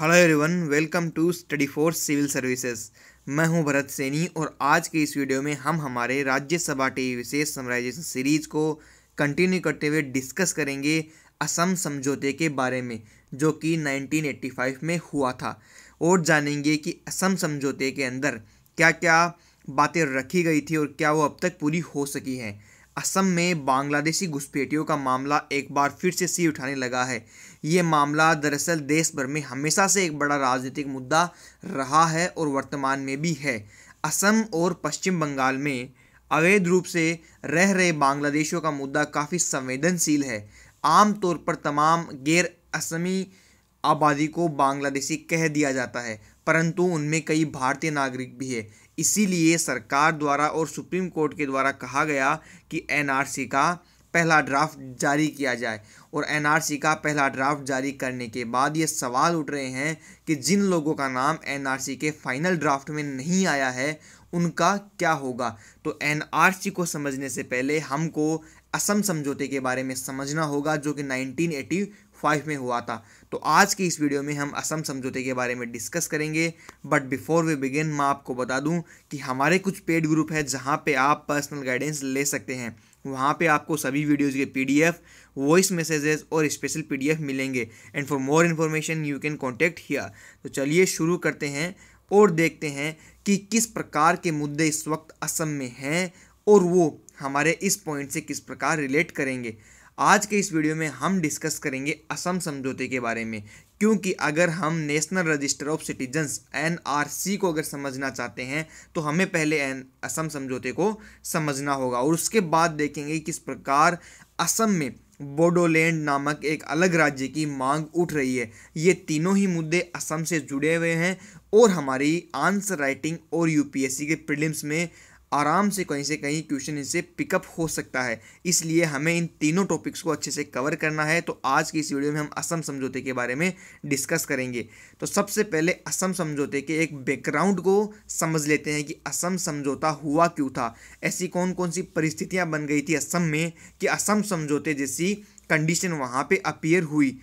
hello everyone welcome to study for civil services मैं हूं भरत सैनी और आज के इस वीडियो में हम हमारे राज्यसभा टीवी विशेष समराइजेशन सीरीज को कंटिन्यू करते हुए डिस्कस करेंगे असम समझौते के बारे में जो कि 1985 में हुआ था और जानेंगे कि असम समझौते के अंदर क्या क्या बातें रखी गई थी और क्या वो अब तक पूरी हो सकी हैं असम में बांग्लादेशी घुसपैठियों का मामला एक बार फिर से सी उठाने लगा है ये मामला दरअसल देश भर में हमेशा से एक बड़ा राजनीतिक मुद्दा रहा है और वर्तमान में भी है असम और पश्चिम बंगाल में अवैध रूप से रह रहे बांग्लादेशियों का मुद्दा काफ़ी संवेदनशील है आमतौर पर तमाम गैर असमी आबादी को बांग्लादेशी कह दिया जाता है परंतु उनमें कई भारतीय नागरिक भी है इसीलिए सरकार द्वारा और सुप्रीम कोर्ट के द्वारा कहा गया कि एनआरसी का पहला ड्राफ्ट जारी किया जाए और एनआरसी का पहला ड्राफ्ट जारी करने के बाद ये सवाल उठ रहे हैं कि जिन लोगों का नाम एनआरसी के फाइनल ड्राफ्ट में नहीं आया है उनका क्या होगा तो एनआरसी को समझने से पहले हमको असम समझौते के बारे में समझना होगा जो कि फाइव में हुआ था तो आज की इस वीडियो में हम असम समझौते के बारे में डिस्कस करेंगे बट बिफोर वे बिगिन मैं आपको बता दूं कि हमारे कुछ पेड ग्रुप है जहां पे आप पर्सनल गाइडेंस ले सकते हैं वहाँ पे आपको सभी वीडियोज़ के पी वॉइस मैसेजेस और स्पेशल पी मिलेंगे and for more information you can contact here तो चलिए शुरू करते हैं और देखते हैं कि किस प्रकार के मुद्दे इस वक्त असम में हैं और वो हमारे इस पॉइंट से किस प्रकार रिलेट करेंगे आज के इस वीडियो में हम डिस्कस करेंगे असम समझौते के बारे में क्योंकि अगर हम national register of citizens N को अगर समझना चाहते हैं तो हमें पहले एन असम समझौते को समझना होगा और उसके बाद देखेंगे किस प्रकार असम में बोडोलैंड नामक एक अलग राज्य की मांग उठ रही है ये तीनों ही मुद्दे असम से जुड़े हुए हैं और हमारी आंसर राइटिंग और यूपीएससी के प्रीलिम्स में आराम से कहीं से कहीं क्वेश्चन इनसे पिकअप हो सकता है इसलिए हमें इन तीनों टॉपिक्स को अच्छे से कवर करना है तो आज की इस वीडियो में हम असम समझौते के बारे में डिस्कस करेंगे तो सबसे पहले असम समझौते के एक बैकग्राउंड को समझ लेते हैं कि असम समझौता हुआ क्यों था ऐसी कौन कौन सी परिस्थितियाँ बन गई थी असम में कि असम समझौते जैसी कंडीशन वहाँ पर अपीयर हुई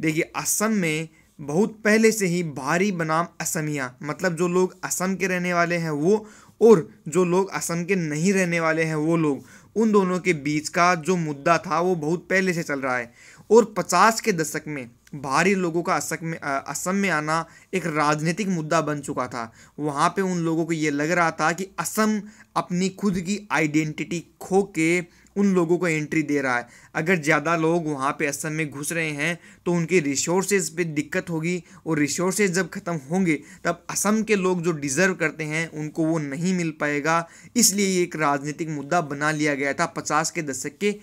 देखिए असम में बहुत पहले से ही भारी बनाम असमिया मतलब जो लोग असम के रहने वाले हैं वो और जो लोग असम के नहीं रहने वाले हैं वो लोग उन दोनों के बीच का जो मुद्दा था वो बहुत पहले से चल रहा है और 50 के दशक में बाहरी लोगों का असम में असम में आना एक राजनीतिक मुद्दा बन चुका था वहाँ पे उन लोगों को ये लग रहा था कि असम अपनी खुद की आइडेंटिटी खो के उन लोगों को एंट्री दे रहा है अगर ज़्यादा लोग वहाँ पे असम में घुस रहे हैं तो उनके रिसोर्सेज पे दिक्कत होगी और रिसोर्सेज जब ख़त्म होंगे तब असम के लोग जो डिज़र्व करते हैं उनको वो नहीं मिल पाएगा इसलिए ये एक राजनीतिक मुद्दा बना लिया गया था पचास के दशक के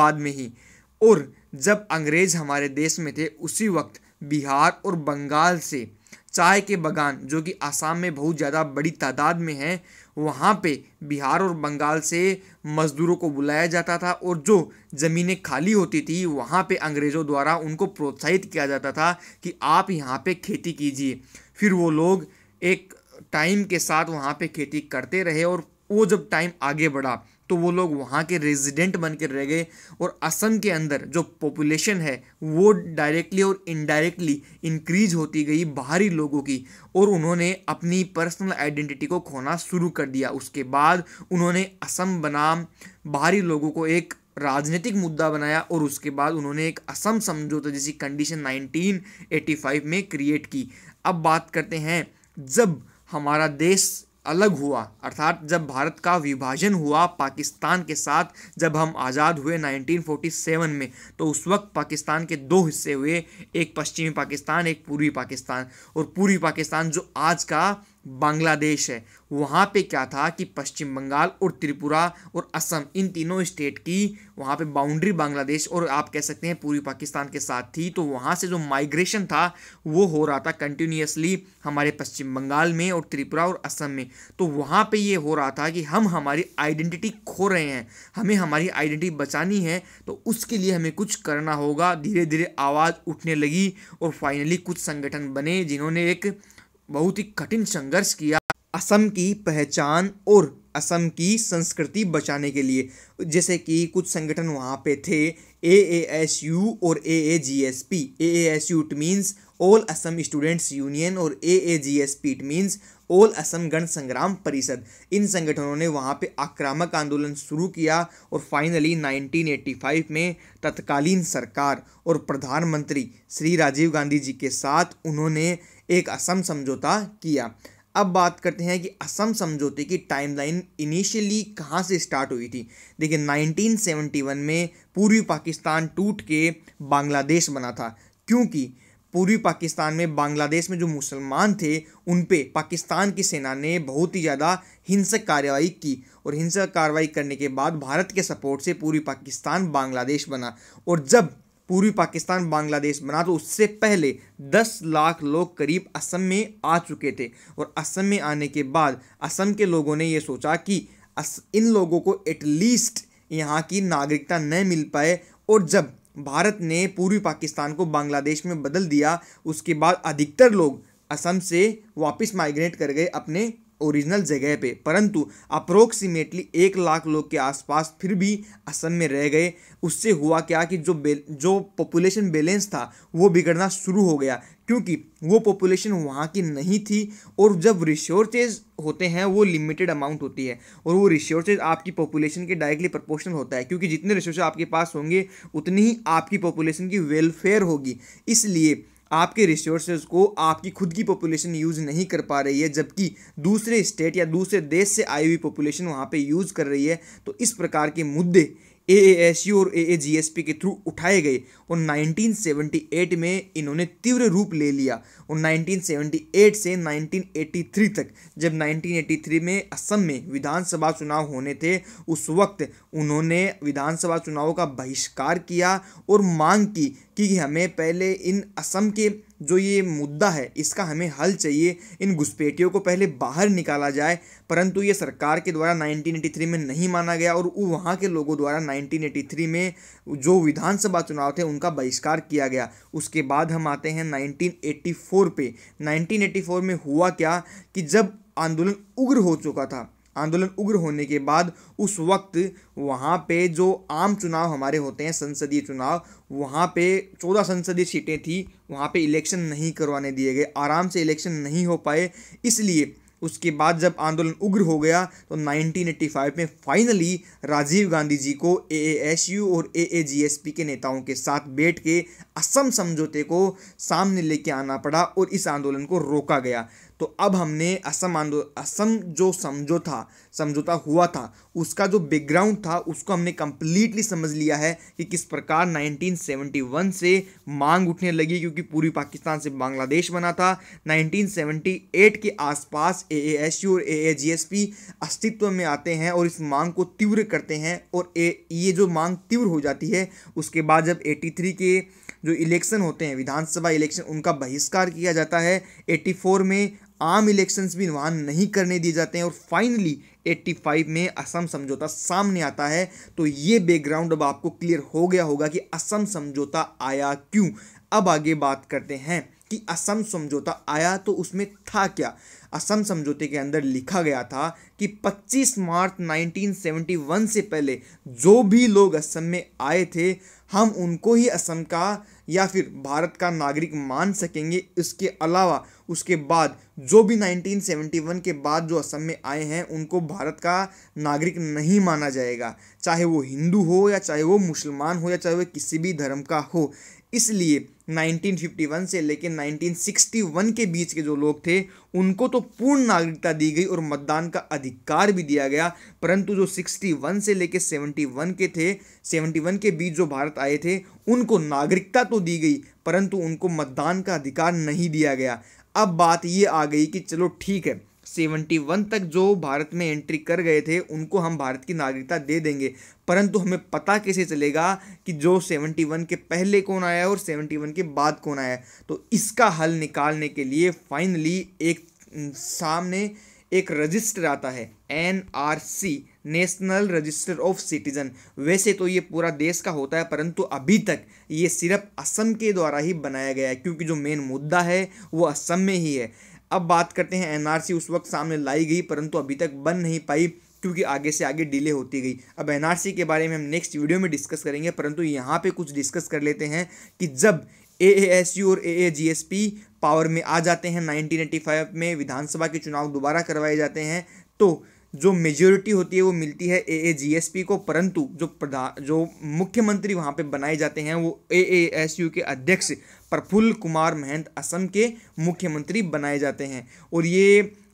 बाद में ही और जब अंग्रेज़ हमारे देश में थे उसी वक्त बिहार और बंगाल से चाय के बगान जो कि आसाम में बहुत ज़्यादा बड़ी तादाद में हैं वहाँ पे बिहार और बंगाल से मज़दूरों को बुलाया जाता था और जो ज़मीनें खाली होती थी वहाँ पे अंग्रेज़ों द्वारा उनको प्रोत्साहित किया जाता था कि आप यहाँ पे खेती कीजिए फिर वो लोग एक टाइम के साथ वहाँ पे खेती करते रहे और वो जब टाइम आगे बढ़ा तो वो लोग वहाँ के रेजिडेंट बन के रह गए और असम के अंदर जो पॉपुलेशन है वो डायरेक्टली और इनडायरेक्टली इंक्रीज होती गई बाहरी लोगों की और उन्होंने अपनी पर्सनल आइडेंटिटी को खोना शुरू कर दिया उसके बाद उन्होंने असम बनाम बाहरी लोगों को एक राजनीतिक मुद्दा बनाया और उसके बाद उन्होंने एक असम समझौता जैसी कंडीशन 1985 में क्रिएट की अब बात करते हैं जब हमारा देश अलग हुआ अर्थात जब भारत का विभाजन हुआ पाकिस्तान के साथ जब हम आज़ाद हुए 1947 में तो उस वक्त पाकिस्तान के दो हिस्से हुए एक पश्चिमी पाकिस्तान एक पूर्वी पाकिस्तान और पूर्वी पाकिस्तान जो आज का बांग्लादेश है वहाँ पे क्या था कि पश्चिम बंगाल और त्रिपुरा और असम इन तीनों स्टेट की वहाँ पे बाउंड्री बांग्लादेश और आप कह सकते हैं पूरी पाकिस्तान के साथ थी तो वहाँ से जो माइग्रेशन था वो हो रहा था कंटिन्यूसली हमारे पश्चिम बंगाल में और त्रिपुरा और असम में तो वहाँ पे ये हो रहा था कि हम हमारी आइडेंटिटी खो रहे हैं हमें हमारी आइडेंटिटी बचानी है तो उसके लिए हमें कुछ करना होगा धीरे धीरे आवाज़ उठने लगी और फाइनली कुछ संगठन बने जिन्होंने एक बहुत ही कठिन संघर्ष किया असम की पहचान और असम की संस्कृति बचाने के लिए जैसे कि कुछ संगठन वहाँ पे थे ए ए एस यू और A A G S P A A S U it means all Assam students union और A A G S P it means all Assam Gana Sangram परिषद इन संगठनों ने वहाँ पे आक्रामक आंदोलन शुरू किया और फाइनली 1985 में तत्कालीन सरकार और प्रधानमंत्री श्री राजीव गांधी जी के साथ उन्होंने एक असम समझौता किया अब बात करते हैं कि असम समझौते की टाइमलाइन इनिशियली कहाँ से स्टार्ट हुई थी देखिए 1971 में पूर्वी पाकिस्तान टूट के बांग्लादेश बना था क्योंकि पूर्वी पाकिस्तान में बांग्लादेश में जो मुसलमान थे उन पे पाकिस्तान की सेना ने बहुत ही ज़्यादा हिंसक कार्रवाई की और हिंसक कार्रवाई करने के बाद भारत के सपोर्ट से पूर्वी पाकिस्तान बांग्लादेश बना और जब पूर्वी पाकिस्तान बांग्लादेश बना तो उससे पहले 10 लाख लोग करीब असम में आ चुके थे और असम में आने के बाद असम के लोगों ने ये सोचा कि इन लोगों को एटलीस्ट यहाँ की नागरिकता न मिल पाए और जब भारत ने पूर्वी पाकिस्तान को बांग्लादेश में बदल दिया उसके बाद अधिकतर लोग असम से वापस माइग्रेट कर गए अपने ओरिजिनल जगह पे परंतु अप्रोक्सीमेटली एक लाख लोग के आसपास फिर भी असम में रह गए उससे हुआ क्या कि जो जो पॉपुलेशन बैलेंस था वो बिगड़ना शुरू हो गया क्योंकि वो पॉपुलेशन वहाँ की नहीं थी और जब रिसोर्सेज होते हैं वो लिमिटेड अमाउंट होती है और वो रिसोर्सेज आपकी पॉपुलेशन के डायरेक्टली प्रोपोर्शनल होता है क्योंकि जितने रिसोर्स आपके पास होंगे उतनी ही आपकी पॉपुलेशन की वेलफेयर होगी इसलिए आपके रिसोर्सेज को आपकी खुद की पॉपुलेशन यूज़ नहीं कर पा रही है जबकि दूसरे स्टेट या दूसरे देश से आई हुई पॉपुलेशन वहाँ पे यूज़ कर रही है तो इस प्रकार के मुद्दे ए एस यू और A A G S P के थ्रू उठाए गए और 1978 में इन्होंने तीव्र रूप ले लिया और 1978 से 1983 तक जब 1983 में असम में विधानसभा चुनाव होने थे उस वक्त उन्होंने विधानसभा चुनावों का बहिष्कार किया और मांग की कि हमें पहले इन असम के जो ये मुद्दा है इसका हमें हल चाहिए इन घुसपैठियों को पहले बाहर निकाला जाए परंतु ये सरकार के द्वारा 1983 में नहीं माना गया और वहाँ के लोगों द्वारा 1983 में जो विधानसभा चुनाव थे उनका बहिष्कार किया गया उसके बाद हम आते हैं 1984 पे 1984 में हुआ क्या कि जब आंदोलन उग्र हो चुका था आंदोलन उग्र होने के बाद उस वक्त वहाँ पे जो आम चुनाव हमारे होते हैं संसदीय चुनाव वहाँ पे चौदह संसदीय सीटें थी वहाँ पे इलेक्शन नहीं करवाने दिए गए आराम से इलेक्शन नहीं हो पाए इसलिए उसके बाद जब आंदोलन उग्र हो गया तो 1985 में फाइनली राजीव गांधी जी को ए और ए के नेताओं के साथ बैठ के असम समझौते को सामने लेके आना पड़ा और इस आंदोलन को रोका गया तो अब हमने असम आंदोलन असम जो समझौता समझौता हुआ था उसका जो बैकग्राउंड था उसको हमने कंप्लीटली समझ लिया है कि किस प्रकार 1971 से मांग उठने लगी क्योंकि पूरी पाकिस्तान से बांग्लादेश बना था 1978 के आसपास ए और ए अस्तित्व में आते हैं और इस मांग को तीव्र करते हैं और ये जो मांग तीव्र हो जाती है उसके बाद जब एटी के जो इलेक्शन होते हैं विधानसभा इलेक्शन उनका बहिष्कार किया जाता है 84 में आम इलेक्शंस भी वहाँ नहीं करने दिए जाते हैं और फाइनली 85 में असम समझौता सामने आता है तो ये बैकग्राउंड अब आपको क्लियर हो गया होगा कि असम समझौता आया क्यों अब आगे बात करते हैं कि असम समझौता आया तो उसमें था क्या असम समझौते के अंदर लिखा गया था कि 25 मार्च 1971 से पहले जो भी लोग असम में आए थे हम उनको ही असम का या फिर भारत का नागरिक मान सकेंगे इसके अलावा उसके बाद जो भी 1971 के बाद जो असम में आए हैं उनको भारत का नागरिक नहीं माना जाएगा चाहे वो हिंदू हो या चाहे वो मुसलमान हो या चाहे वो किसी भी धर्म का हो इसलिए 1951 से लेकर 1961 के बीच के जो लोग थे उनको तो पूर्ण नागरिकता दी गई और मतदान का अधिकार भी दिया गया परंतु जो 61 से लेकर 71 के थे 71 के बीच जो भारत आए थे उनको नागरिकता तो दी गई परंतु उनको मतदान का अधिकार नहीं दिया गया अब बात ये आ गई कि चलो ठीक है सेवेंटी वन तक जो भारत में एंट्री कर गए थे उनको हम भारत की नागरिकता दे देंगे परंतु हमें पता कैसे चलेगा कि जो सेवेंटी वन के पहले कौन आया और सेवेंटी वन के बाद कौन आया तो इसका हल निकालने के लिए फाइनली एक सामने एक रजिस्टर आता है N R C national register of citizen वैसे तो ये पूरा देश का होता है परंतु अभी तक ये सिर्फ असम के द्वारा ही बनाया गया है क्योंकि जो मेन मुद्दा है वो असम में ही है अब बात करते हैं एनआरसी उस वक्त सामने लाई गई परंतु अभी तक बन नहीं पाई क्योंकि आगे से आगे डिले होती गई अब एनआरसी के बारे में हम नेक्स्ट वीडियो में डिस्कस करेंगे परंतु यहाँ पे कुछ डिस्कस कर लेते हैं कि जब ए और ए पावर में आ जाते हैं 1985 में विधानसभा के चुनाव दोबारा करवाए जाते हैं तो जो मेजोरिटी होती है वो मिलती है ए ए जी एस पी को परंतु जो प्रधान जो मुख्यमंत्री वहाँ पे बनाए जाते हैं वो ए ए एस यू के अध्यक्ष प्रफुल्ल कुमार महंत असम के मुख्यमंत्री बनाए जाते हैं और ये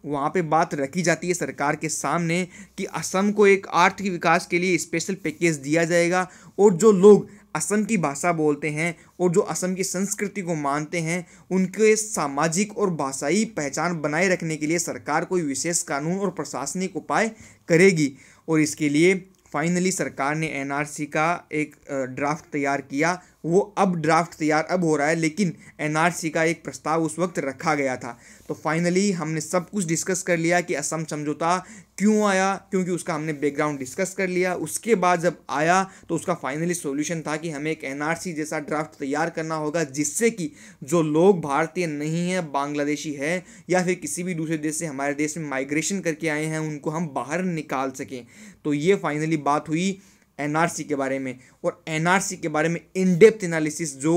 वहाँ पे बात रखी जाती है सरकार के सामने कि असम को एक आर्थिक विकास के लिए स्पेशल पैकेज दिया जाएगा और जो लोग असम की भाषा बोलते हैं और जो असम की संस्कृति को मानते हैं उनके सामाजिक और भाषाई पहचान बनाए रखने के लिए सरकार कोई विशेष कानून और प्रशासनिक उपाय करेगी और इसके लिए फाइनली सरकार ने एनआरसी का एक ड्राफ्ट तैयार किया वो अब ड्राफ्ट तैयार अब हो रहा है लेकिन एनआरसी का एक प्रस्ताव उस वक्त रखा गया था तो फाइनली हमने सब कुछ डिस्कस कर लिया कि असम समझौता क्यों आया क्योंकि उसका हमने बैकग्राउंड डिस्कस कर लिया उसके बाद जब आया तो उसका फाइनली सॉल्यूशन था कि हमें एक एनआरसी जैसा ड्राफ्ट तैयार करना होगा जिससे कि जो लोग भारतीय नहीं हैं बांग्लादेशी है या फिर किसी भी दूसरे देश से हमारे देश में माइग्रेशन करके आए हैं उनको हम बाहर निकाल सकें तो ये फाइनली बात हुई एन के बारे में और एन के बारे में इनडेप्थ एनालिसिस जो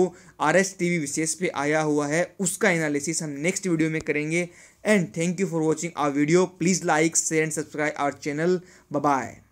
R S T V Vishesh पे आया हुआ है उसका एनालिसिस हम नेक्स्ट वीडियो में करेंगे and thank you for watching our video please like share and subscribe our channel bye